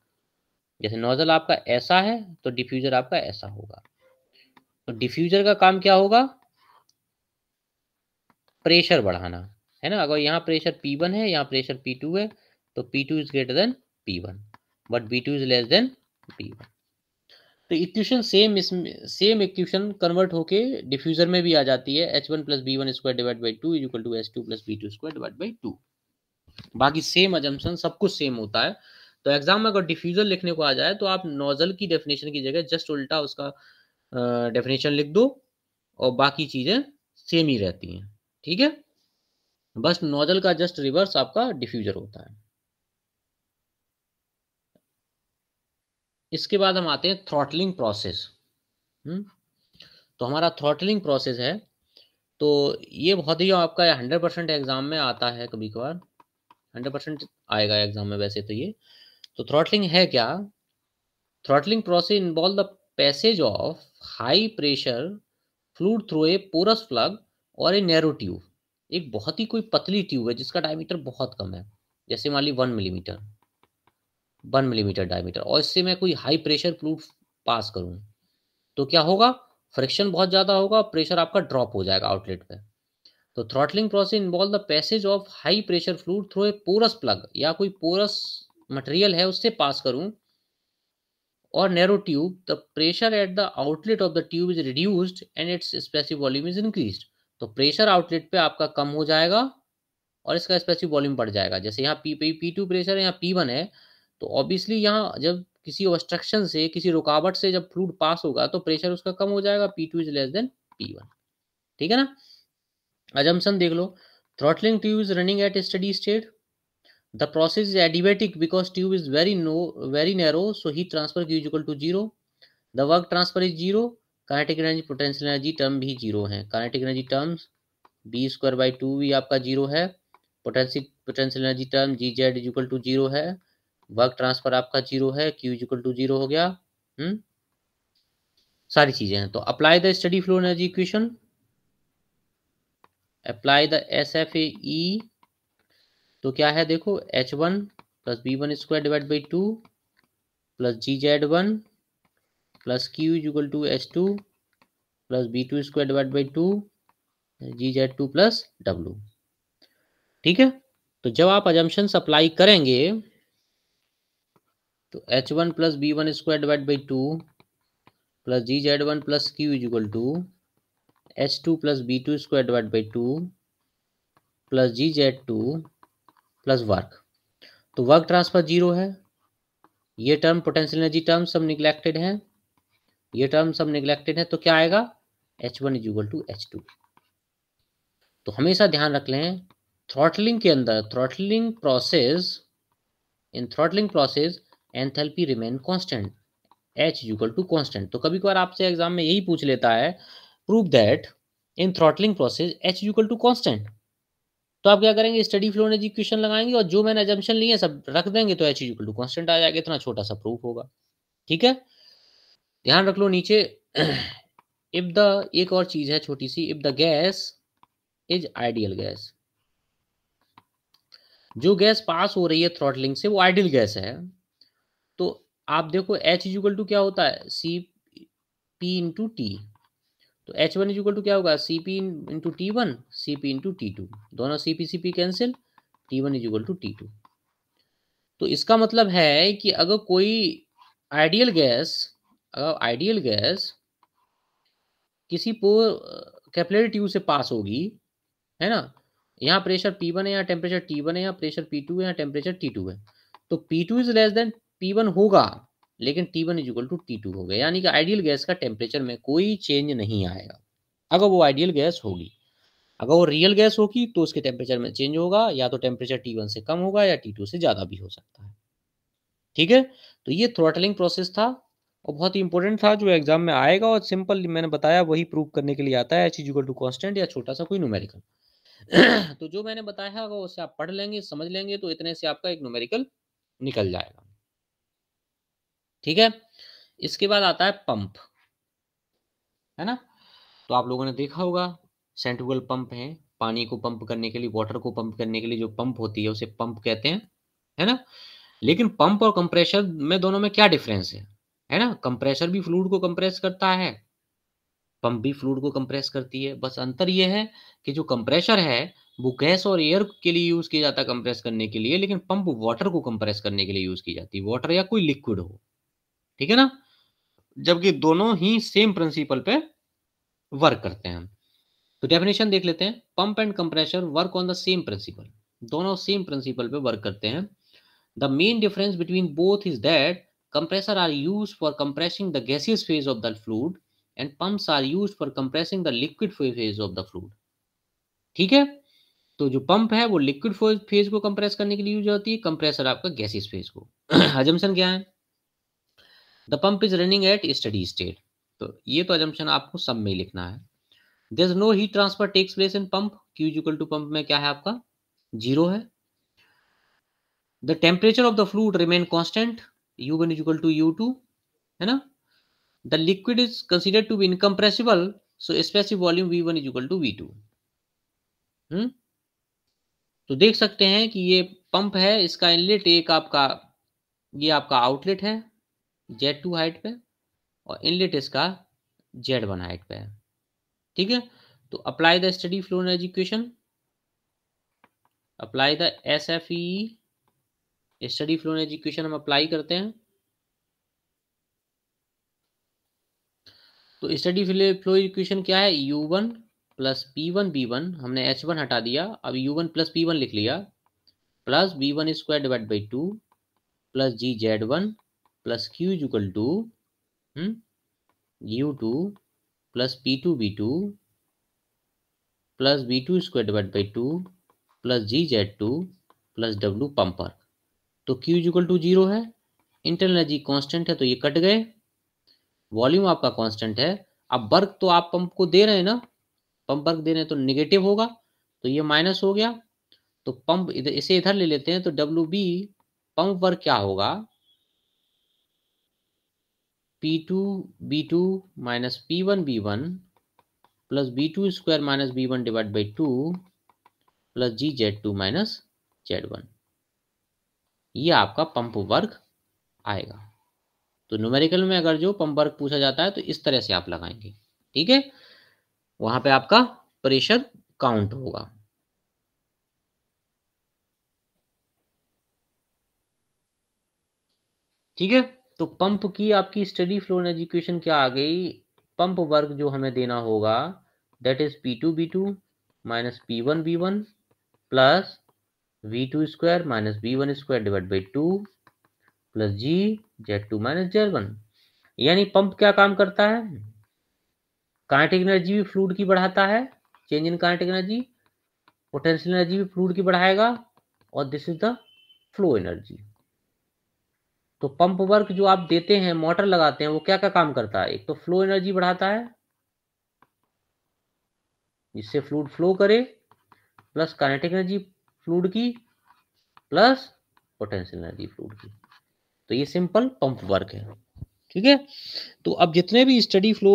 [SPEAKER 1] जैसे नोजल आपका ऐसा है तो डिफ्यूजर आपका ऐसा होगा तो डिफ्यूजर का काम क्या होगा प्रेशर बढ़ाना है ना अगर यहाँ प्रेशर P1 है यहाँ प्रेशर P2 है तो P2 two is greater than P one but B two is less than P one तो इक्वेशन सेम इसमें सेम इक्वेशन कन्वर्ट होके डिफ्यूजर में भी आ जाती है H one plus B one square divide by two equal to H two plus B two square divide by two बाकी same assumption सब कुछ सेम होता है तो एग्जाम में अगर डिफ्यूजर लिखने को आ जाए तो आप नोजल की डेफिनेशन की जगह जस्ट उल्टा उसका डेफिनेशन लिख दो और बाकी चीज़ें सेम ही रहती हैं ठीक है बस नोजल का जस्ट रिवर्स आपका डिफ्यूजर होता है इसके बाद हम आते हैं थ्रॉटलिंग हम्म, प्रोसेस तो हमारा थ्रॉटलिंग प्रोसेस है तो ये बहुत ही आपका हंड्रेड परसेंट एग्जाम में आता है कभी कभार हंड्रेड परसेंट आएगा एग्जाम में वैसे तो ये तो थ्रॉटलिंग है क्या throttling process involve the passage of high pressure fluid through a porous plug और ए नैरो ट्यूब एक बहुत ही कोई पतली ट्यूब है जिसका डायमीटर बहुत कम है जैसे मान ली one millimetre one millimetre diameter और इससे मैं कोई हाई प्रेशर प्रूफ पास करूँ तो क्या होगा फ्रिक्शन बहुत ज़्यादा होगा प्रेशर आपका ड्रॉप हो जाएगा आउटलेट पे तो throttling process involve the passage of high pressure fluid through a porous plug या कोई पोरस मटेरियल है उससे पास करूं और narrow tube the pressure at the outlet of the tube is reduced and its specific volume is increase तो pressure outlet पे आपका कम हो जाएगा और इसका स्पेसिफिक वॉल्यूम बढ़ जाएगा जैसे यहाँ P P P two pressure है यहाँ पी वन है तो ऑब्वियसली यहाँ जब किसी ऑब्स्ट्रक्शन से किसी रुकावट से जब फ्लूड पास होगा तो प्रेशर उसका कम हो जाएगा P two is less than P one ठीक है ना अजम्सन देख लो throttling tube is running at steady state the process is adiabatic because tube is very no very narrow so heat transfer Q equal to zero the work transfer is zero kinetic energy potential energy term भी zero है kinetic energy terms V square by two भी आपका zero है potential potential energy term ji Z equal to zero है work transfer आपका zero है Q equal to zero हो गया हम्म सारी चीजें हैं तो apply the steady flow energy equation apply the S F E तो क्या है देखो H one plus B one square divide by two plus G Z one plus Q equal to H two plus B two square divide by two G Z two plus W ठीक है तो जब आप assumptions apply करेंगे तो H one plus B one square divide by two plus G Z one plus Q is equal to H two plus B two square divide by two plus G Z two plus work तो work transfer zero है ये term potential energy term सब neglected है ये term सब neglected है तो क्या आएगा H one is equal to H two तो हमेशा ध्यान रख लें थ्रॉटलिंग के अंदर throttling process in throttling process enthalpy remain constant H equal to constant तो कभी कभार आपसे एग्जाम में यही पूछ लेता है prove that in throttling process H equal to constant तो आप क्या करेंगे स्टडी फ्लो एनर्जी क्वेश्चन लगाएंगे और जो मैंने एजम्पन लिए सब रख देंगे तो एच यूगल टू कॉन्स्टेंट आ जाएगा इतना छोटा सा प्रूफ होगा ठीक है ध्यान रख लो नीचे इफ *clears throat* द एक और चीज है छोटी सी if the gas is ideal gas जो गैस पास हो रही है थ्रॉटलिंग से वो आइडियल गैस है तो आप देखो एच इजल टू क्या होता है सी पी इंटू टी तो एच वन इजल टू क्या होगा C P into T one C P into T two दोनों C P C P cancel T one equal to T two तो इसका मतलब है कि अगर कोई आइडियल गैस अगर आइडियल गैस किसी पो कैपलरी ट्यूब से पास होगी है ना यहाँ प्रेशर P1 है यहाँ टेम्परेचर T1 है यहाँ प्रेशर P2 है यहाँ टेम्परेचर T2 है तो P2 two is less than T one होगा लेकिन T one equal to T two हो गया यानी कि आइडियल गैस का टेम्परेचर में कोई चेंज नहीं आएगा अगर वो आइडियल गैस होगी अगर वो रियल गैस होगी तो उसके टेम्परेचर में चेंज होगा या तो टेम्परेचर टी वन से कम होगा या टी टू से ज़्यादा भी हो सकता है ठीक है तो ये थ्रोटलिंग प्रोसेस था और बहुत ही इंपॉर्टेंट था जो एग्जाम में आएगा और सिंपल मैंने बताया वही प्रूव करने के लिए आता है एच टू कॉन्स्टेंट या छोटा सा कोई न्यूमेरिकल *clears throat* तो जो मैंने बताया अगर उसे आप पढ़ लेंगे समझ लेंगे तो इतने से आपका एक न्यूमेरिकल निकल जाएगा ठीक है इसके बाद आता है पंप है ना तो आप लोगों ने देखा होगा सेंट्रल पंप है पानी को पंप करने के लिए वाटर को पंप करने के लिए जो पंप होती है उसे पंप कहते हैं है ना लेकिन पंप और कंप्रेशर में दोनों में क्या डिफरेंस है है ना कंप्रेशर भी फ्लूड को कंप्रेस करता है पंप भी फ्लूड को कंप्रेस करती है बस अंतर यह है कि जो कंप्रेशर है वो गैस और एयर के लिए यूज किया जाता है कंप्रेस करने के लिए लेकिन पंप वाटर को कंप्रेस करने के लिए यूज की जाती है वाटर या कोई लिक्विड हो ठीक है ना जबकि दोनों ही सेम प्रिंसिपल पे वर्क करते हैं तो डेफिनेशन देख लेते हैं pump and compressor work on the same principle दोनों सेम प्रिंसिपल पे वर्क करते हैं the main difference between both is that compressor are use for compressing the gaseous phase of the fluid and pumps are use for compressing the liquid phase of the fluid ठीक है तो जो pump है वो liquid phase को compress करने के लिए यूज होती है कंप्रेसर आपका गैसियस फेज को *clears throat* हजमसन क्या है the pump is running at steady state तो ये तो एजम्पन आपको सब में लिखना है there no heat transfer takes place in pump Q to pump में क्या है आपका जीरो है the temperature of the fluid remain constant U one equal to U two है ना the liquid is considered to be incompressible so specific volume V one equal to V two तो देख सकते हैं कि ये पंप है इसका इनलेट एक आपका ये आपका आउटलेट है जेड टू हाइट पे और इनलेट इसका जेड वन हाइट पे है ठीक है तो apply the steady flow energy equation apply the S F E steady flow energy equation हम अप्लाई करते हैं तो स्टडी फ्लो इक्वेशन क्या है U one plus P one B one हमने एच वन हटा दिया अब U one plus P one लिख लिया plus B one square divide by two plus G Z one plus Q is equal to U two plus P two B two plus B two square divide by two plus G Z two plus W pump तो Q is equal to zero है internal energy constant है तो ये cut गए volume आपका constant है अब work तो आप पंप को दे रहे हैं ना पंप वर्क दे रहे हैं तो निगेटिव होगा तो ये माइनस हो गया तो पंप इधर इसे इधर ले लेते हैं तो डब्ल्यू बी पंप वर्क क्या होगा P2 B2 minus P1 B1 plus B2 square minus B1 divided by 2 plus G Z two minus Z one ये आपका पंप वर्क आएगा तो न्यूमेरिकल में अगर जो पंप वर्क पूछा जाता है तो इस तरह से आप लगाएंगे ठीक है वहां पे आपका प्रेशर काउंट होगा ठीक है तो पंप की आपकी स्टडी फ्लो एंड एजुकेशन क्या आ गई पंप वर्क जो हमें देना होगा that is P two B two minus P one B one plus V two square minus V one square divide by two plus G Z two minus Z one यानी pump क्या काम करता है kinetic energy भी fluid की बढ़ाता है change in kinetic energy potential energy भी फ्लूड की बढ़ाएगा और this is the flow energy तो पंप वर्क जो आप देते हैं मोटर लगाते हैं वो क्या क्या काम करता है एक तो फ्लो एनर्जी बढ़ाता है जिससे फ्लूड फ्लो करे प्लस काइनेटिक एनर्जी फ्लूड की प्लस पोटेंशियल एनर्जी फ्लूड की तो ये सिंपल पंप वर्क है ठीक है तो अब जितने भी स्टडी फ्लो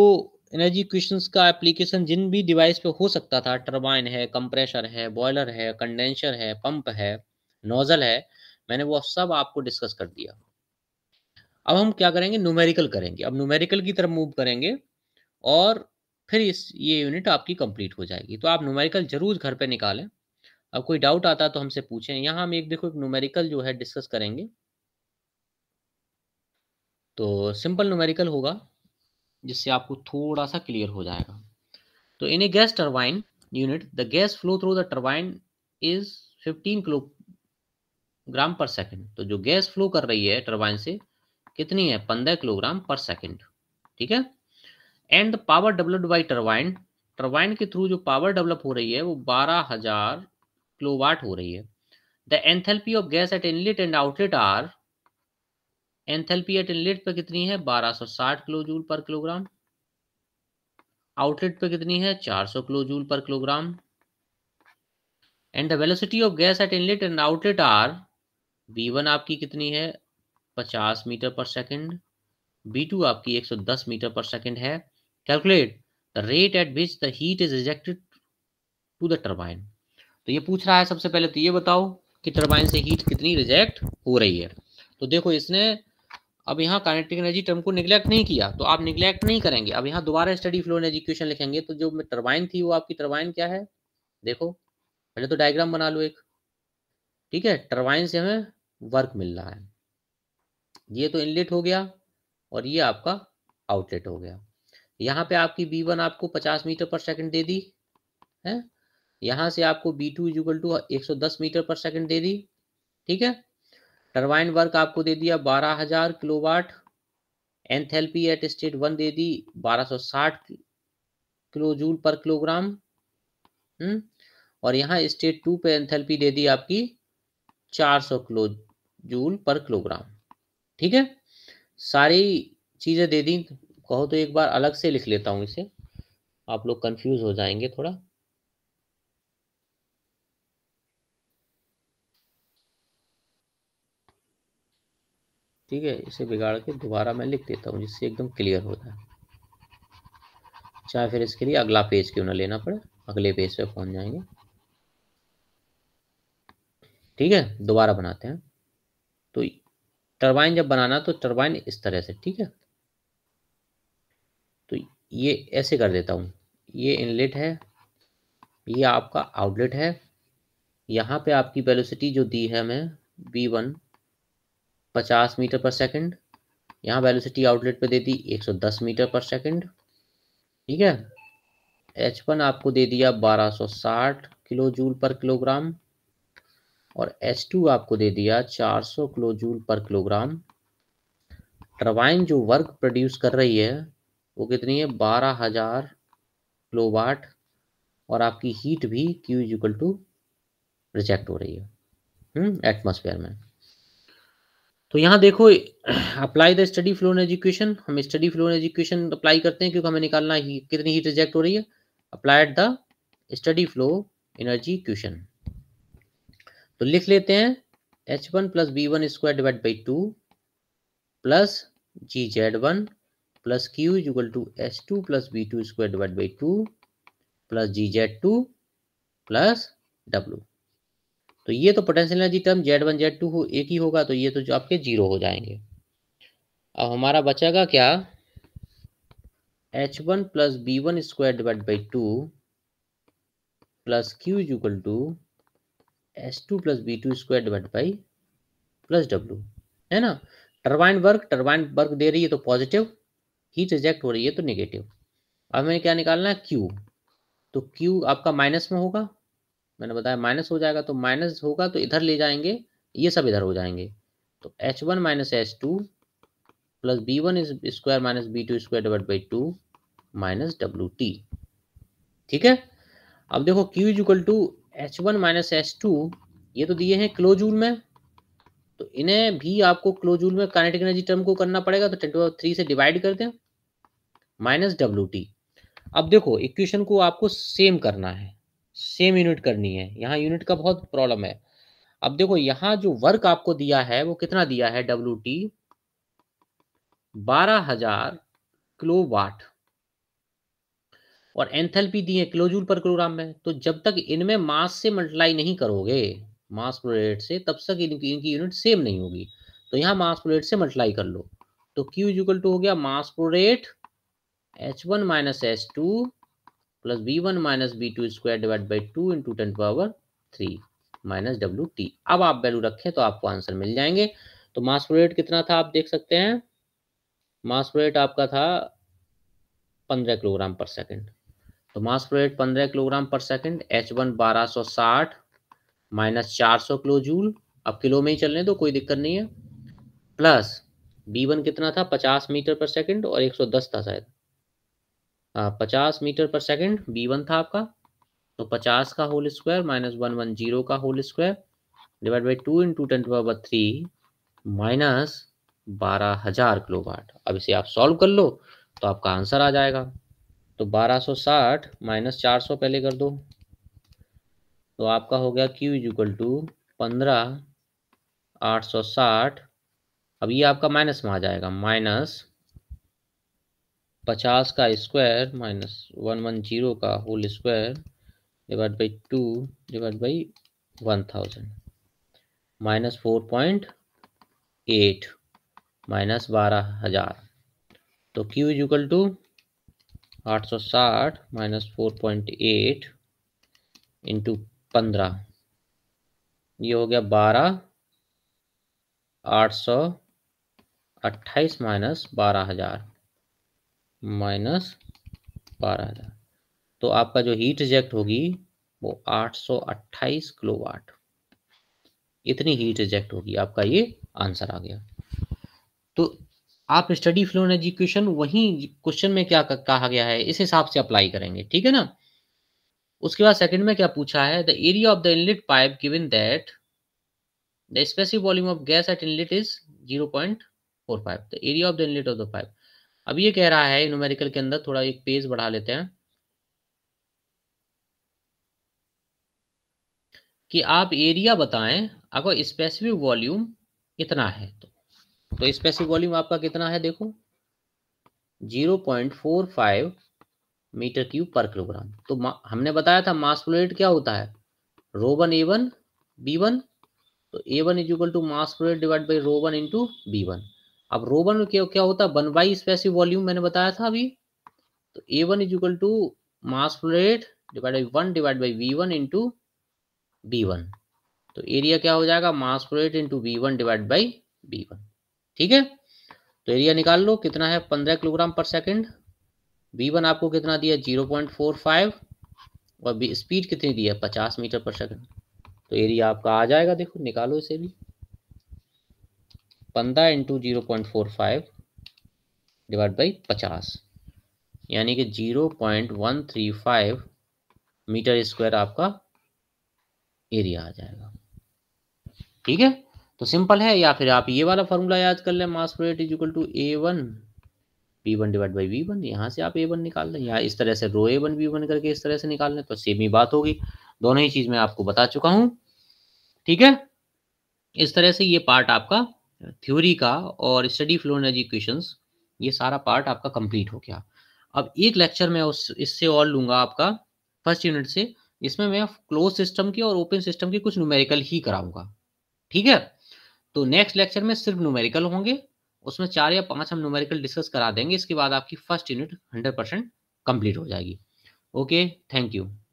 [SPEAKER 1] एनर्जी क्वेश्चन का एप्लीकेशन जिन भी डिवाइस पे हो सकता था टरबाइन है कंप्रेशर है बॉयलर है कंडेंसर है पंप है नोजल है मैंने वो सब आपको डिस्कस कर दिया अब हम क्या करेंगे न्यूमेरिकल करेंगे अब न्यूमेरिकल की तरफ मूव करेंगे और फिर इस ये यूनिट आपकी कंप्लीट हो जाएगी तो आप न्यूमेरिकल जरूर घर पे निकालें अब कोई डाउट आता तो हमसे पूछें यहाँ हम एक देखो एक न्यूमेरिकल जो है डिस्कस करेंगे तो सिंपल न्यूमेरिकल होगा जिससे आपको थोड़ा सा क्लियर हो जाएगा तो in a gas turbine unit the gas flow through the turbine is 15 gram per second तो जो गैस फ्लो कर रही है टर्बाइन से कितनी है पंद्रह किलोग्राम पर सेकेंड ठीक है and the power developed by turbine turbine के थ्रू जो पावर डेवलप हो रही है वो बारह हजार किलोवाट हो रही है the enthalpy of gas at inlet and outlet are enthalpy at inlet पर कितनी है बारह सौ साठ kilo joule per kilogram outlet पर कितनी है चार सौ kilo joule per kilogram and the velocity of gas at inlet and outlet are V one आपकी कितनी है 50 metre per second B to आपकी 110 मीटर पर सेकंड है calculate the rate at which the heat is rejected to the turbine तो ये पूछ रहा है सबसे पहले तो ये बताओ कि टर्बाइन से हीट कितनी रिजेक्ट हो रही है तो देखो इसने अब यहाँ काइनेटिक एनर्जी टर्म को निग्लेक्ट नहीं किया तो आप निग्लेक्ट नहीं करेंगे अब यहाँ दोबारा स्टडी फ्लो एनर्जी क्वेश्चन लिखेंगे तो जो टर्बाइन थी वो आपकी टर्बाइन क्या है देखो पहले तो डायग्राम बना लो एक ठीक है टर्बाइन से हमें वर्क मिल रहा है ये तो इनलेट हो गया और ये आपका आउटलेट हो गया यहाँ पे आपकी बी वन आपको पचास मीटर पर सेकंड दे दी है यहाँ से आपको बी टू इजल टू एक सौ दस मीटर पर सेकंड दे दी ठीक है टरबाइन वर्क आपको दे दिया बारह हजार kilowatt enthalpy at state one दे दी बारह सौ साठ किलो जूल पर किलोग्राम हम्म और यहाँ स्टेट टू पे एंथेल्पी दे दी आपकी चार सौ किलो जूल पर किलोग्राम ठीक है सारी चीज़ें दे दी कहो तो एक बार अलग से लिख लेता हूँ इसे आप लोग कंफ्यूज हो जाएंगे थोड़ा ठीक है इसे बिगाड़ के दोबारा मैं लिख देता हूँ जिससे एकदम क्लियर हो जाए चाहे फिर इसके लिए अगला पेज क्यों ना लेना पड़े अगले पेज पे पहुँच जाएंगे ठीक है दोबारा बनाते हैं टरबाइन जब बनाना तो टरबाइन इस तरह से ठीक है तो ये ऐसे कर देता हूँ ये इनलेट है ये आपका आउटलेट है यहाँ पे आपकी वेलोसिटी जो दी है हमें V1 वन पचास मीटर पर सेकंड यहाँ वेलोसिटी आउटलेट पे दे दी 110 मीटर पर सेकंड ठीक है एच वन आपको दे दिया 1260 किलो जूल पर किलोग्राम और H2 आपको दे दिया 400 किलोजूल पर किलोग्राम टरबाइन जो वर्क प्रोड्यूस कर रही है वो कितनी है 12000 किलोवाट और आपकी हीट भी Q is equal to reject हो रही है एटमोसफेयर हम्म, में तो यहाँ देखो apply the steady flow and equation हम steady flow and equation apply करते हैं क्योंकि हमें निकालना ही कितनी हीट रिजेक्ट हो रही है applied the steady flow energy question तो लिख लेते हैं H one plus B one square divide by two plus G Z one plus Q equal to H two plus B two square divide by two plus G Z two plus W तो ये तो potential energy term Z one Z two हो एक ही होगा तो ये तो जो आपके जीरो हो जाएंगे अब हमारा बचेगा क्या H one plus B one square divide by two plus Q equal to S two plus B two square divide by plus W है ना टर्बाइन वर्क टर्बाइन वर्क दे रही है तो पॉजिटिव हीट रिजेक्ट हो रही है तो निगेटिव अब मैंने क्या निकालना है क्यू तो क्यू आपका माइनस में होगा मैंने बताया माइनस हो जाएगा तो माइनस होगा तो इधर ले जाएंगे ये सब इधर हो जाएंगे तो H one minus H two plus B one square minus V two square divide by two minus W T ठीक है अब देखो Q is equal to H one minus H two ये तो दिए हैं क्लोजूल में तो इन्हें भी आपको क्लोजूल में काइनेटिक एनर्जी टर्म को करना पड़ेगा तो टेंटू थ्री से डिवाइड कर दें माइनस डब्ल्यू टी अब देखो इक्वेशन को आपको सेम करना है सेम यूनिट करनी है यहाँ यूनिट का बहुत प्रॉब्लम है अब देखो यहाँ जो वर्क आपको दिया है वो कितना दिया है डब्ल्यू टी बारह हजार किलो वाट और एंथैल्पी दी है किलोजूल पर किलोग्राम में तो जब तक इनमें मास से मल्टीप्लाई नहीं करोगे मास प्रोरेट रेट से तब तक इनकी इनकी यूनिट सेम नहीं होगी तो यहाँ मास प्रोरेट रेट से मल्टीप्लाई कर लो तो Q इजिकल टू हो गया mass flow rate rate H one minus H two plus B one minus V two square divide by two into ten power three minus W T अब आप value रखें तो आपको आंसर मिल जाएंगे तो मास प्रोरेट रेट कितना था आप देख सकते हैं मास प्रोरेट रेट आपका था पंद्रह किलोग्राम पर सेकेंड तो मास फ्लो रेट पंद्रह kilogram per second H one बारह सौ साठ माइनस चार सौ किलो जूल अब किलो में ही चलने दो तो कोई दिक्कत नहीं है प्लस बी वन कितना था पचास मीटर पर सेकेंड और एक सौ दस था शायद हाँ पचास मीटर पर सेकेंड बी वन था आपका तो पचास का whole square minus one one zero का whole square divide by two into ten power three minus बारह हजार किलो वाट अब इसे आप सॉल्व कर लो तो आपका आंसर आ जाएगा तो 1260 माइनस 400 पहले कर दो तो आपका हो गया Q इज इक्वल टू पंद्रह आठ सौ साठ अब ये आपका माइनस में आ जाएगा माइनस पचास का square minus one one zero का whole square divide by two divide by one thousand minus four point eight minus बारह हज़ार तो क्यू इज इक्वल टू आठ सौ साठ minus four point eight into पंद्रह ये हो गया बारह आठ सौ माइनस बारह हज़ार माइनस बारह हज़ार तो आपका जो हीट रिजेक्ट होगी वो 828 किलोवाट इतनी हीट रिजेक्ट होगी आपका ये आंसर आ गया तो आप स्टडी फ्लो एंड एजुकेशन वही क्वेश्चन में क्या कहा गया है इस हिसाब से अप्लाई करेंगे ठीक है ना उसके बाद सेकंड में क्या पूछा है the area of the inlet pipe given that the specific volume of gas at inlet is 0.45 the area of the inlet of the pipe अब ये कह रहा है न्यूमेरिकल के अंदर थोड़ा एक पेज बढ़ा लेते हैं कि आप एरिया बताएं अगर स्पेसिफिक वॉल्यूम इतना है तो तो स्पेसिफिक वॉल्यूम आपका कितना है देखो 0.45 मीटर क्यूब पर किलोग्राम तो हमने बताया था मास फ्लो रेट क्या होता है rho one A one B one तो A one is equal to mass flow rate divide by rho one into B one अब रो वन क्या क्या होता है वन बाई स्पेसिव वॉल्यूम मैंने बताया था अभी तो A one is equal to mass flow rate divide by one divide by V one into B one तो एरिया क्या हो जाएगा mass flow rate into B one divide by B one ठीक है तो एरिया निकाल लो कितना है पंद्रह kilogram per second B one आपको कितना दिया जीरो पॉइंट फोर फाइव और बी स्पीड कितनी दी है पचास मीटर पर सेकेंड तो एरिया आपका आ जाएगा देखो निकालो इसे भी पंद्रह into zero point four five divide by पचास यानी कि zero point one three five metre square आपका एरिया आ जाएगा ठीक है तो सिंपल है या फिर आप ये वाला फॉर्मूला याद कर लें mass product is equal to A one B one divide by V one यहाँ से आप ए वन निकाल लें या इस तरह से rho A one B one करके इस तरह से निकाल लें तो सेम ही बात होगी दोनों ही चीज़ मैं आपको बता चुका हूँ ठीक है इस तरह से ये पार्ट आपका थ्योरी का और स्टडी फ्लो एनर्जी एजुकेशन ये सारा पार्ट आपका कंप्लीट हो गया अब एक लेक्चर में उस इससे और लूंगा आपका फर्स्ट यूनिट से इसमें मैं क्लोज सिस्टम के और ओपन सिस्टम के कुछ न्यूमेरिकल ही कराऊंगा ठीक है तो नेक्स्ट लेक्चर में सिर्फ न्यूमेरिकल होंगे उसमें चार या पांच हम न्यूमेरिकल डिस्कस करा देंगे इसके बाद आपकी first unit hundred percent complete हो जाएगी ओके थैंक यू